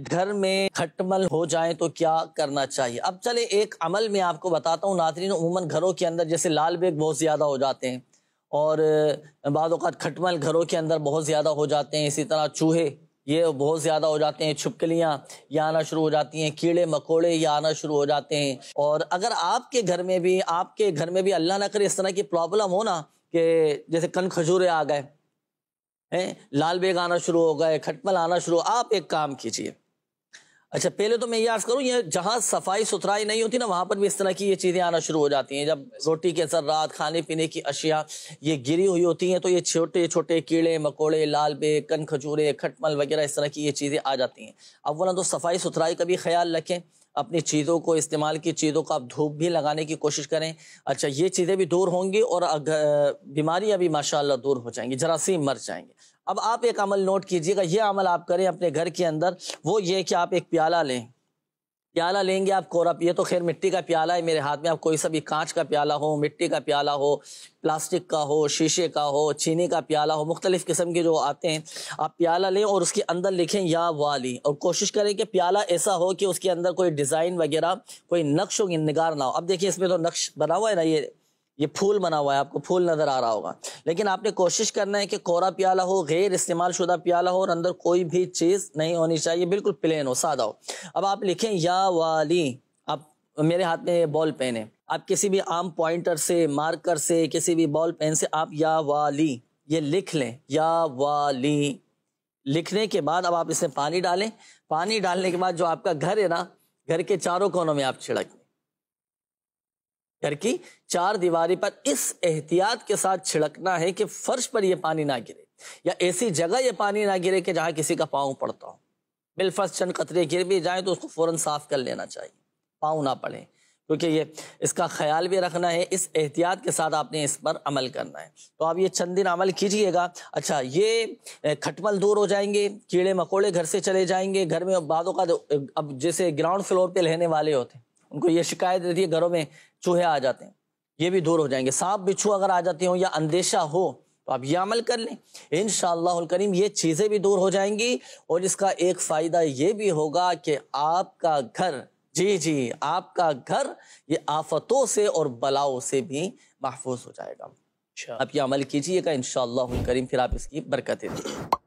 घर में खटमल हो जाए तो क्या करना चाहिए अब चले एक अमल में आपको बताता हूँ नाजरीन उमूमन घरों के अंदर जैसे लाल बेग बहुत ज़्यादा हो जाते हैं और बाद खटमल घरों के अंदर बहुत ज़्यादा हो जाते हैं इसी तरह चूहे ये बहुत ज़्यादा हो जाते हैं छुपकलियाँ ये आना शुरू हो जाती हैं कीड़े मकोड़े ये आना शुरू हो जाते हैं और अगर आपके घर में भी आपके घर में भी अल्लाह ना करे इस तरह की प्रॉब्लम हो ना कि जैसे कन खजूरे आ गए हैं लाल बेग आना शुरू हो गए खटमल आना शुरू आप एक काम कीजिए अच्छा पहले तो मैं ये आज करूँ ये जहाँ सफाई सुथराई नहीं होती ना वहाँ पर भी इस तरह की ये चीज़ें आना शुरू हो जाती हैं जब रोटी के असर रात खाने पीने की अशिया ये गिरी हुई होती हैं तो ये छोटे छोटे कीड़े मकोड़े लाल बे कन खजूरे खटमल वगैरह इस तरह की ये चीज़ें आ जाती हैं अब वरना तो सफाई सुथराई का भी ख्याल रखें अपनी चीज़ों को इस्तेमाल की चीज़ों को आप धूप भी लगाने की कोशिश करें अच्छा ये चीज़ें भी दूर होंगी और बीमारियाँ भी माशाला दूर हो जाएंगी जरासीम मर जाएंगे अब आप एक अमल नोट कीजिएगा ये अमल आप करें अपने घर के अंदर वो ये कि आप एक प्याला लें प्याला लेंगे आप कोरा ये तो खैर मिट्टी का प्याला है मेरे हाथ में आप कोई सा भी कांच का प्याला हो मिट्टी का प्याला हो प्लास्टिक का हो शीशे का हो चीनी का प्याला हो मुख्तलिफ़ किस्म के जो आते हैं आप प्याला लें और उसके अंदर लिखें या वाली और कोशिश करें कि प्याला ऐसा हो कि उसके अंदर कोई डिज़ाइन वगैरह कोई नक्श निगार ना हो अब देखिए इसमें तो नक्श बना हुआ है ना ये ये फूल बना हुआ है आपको फूल नज़र आ रहा होगा लेकिन आपने कोशिश करना है कि कोरा प्याला हो गैर इस्तेमाल शुदा प्याला हो और अंदर कोई भी चीज़ नहीं होनी चाहिए बिल्कुल प्लेन हो सादा हो अब आप लिखें या वाली आप मेरे हाथ में बॉल पेन है आप किसी भी आम पॉइंटर से मार्कर से किसी भी बॉल पेन से आप या वाली ये लिख लें या वाली लिखने के बाद अब आप इसमें पानी डालें पानी डालने के बाद जो आपका घर है ना घर के चारों कोनों में आप छिड़कें घर की चार दीवारी पर इस एहतियात के साथ छिड़कना है कि फर्श पर यह पानी ना गिरे या ऐसी जगह यह पानी ना गिरे कि जहाँ किसी का पाँव पड़ता हो बिलफर्श चंद कतरे गिर भी जाए तो उसको फ़ौरन साफ़ कर लेना चाहिए पाँव ना पड़े क्योंकि ये इसका ख्याल भी रखना है इस एहतियात के साथ आपने इस पर अमल करना है तो आप ये चंद दिन अमल कीजिएगा अच्छा ये खटमल दूर हो जाएंगे कीड़े मकोड़े घर से चले जाएंगे घर में बादों का अब जैसे ग्राउंड फ्लोर पे रहने वाले होते हैं उनको ये शिकायत रहती है घरों में चूहे आ जाते हैं ये भी दूर हो जाएंगे सांप बिच्छू अगर आ जाते हों या अंदेशा हो तो आप ये अमल कर लें इन करीम ये चीज़ें भी दूर हो जाएंगी और इसका एक फ़ायदा ये भी होगा कि आपका घर जी जी आपका घर ये आफतों से और बलाओं से भी महफूज हो जाएगा अच्छा। आप ये अमल कीजिएगा इन करीम फिर आप इसकी बरकतें दीजिए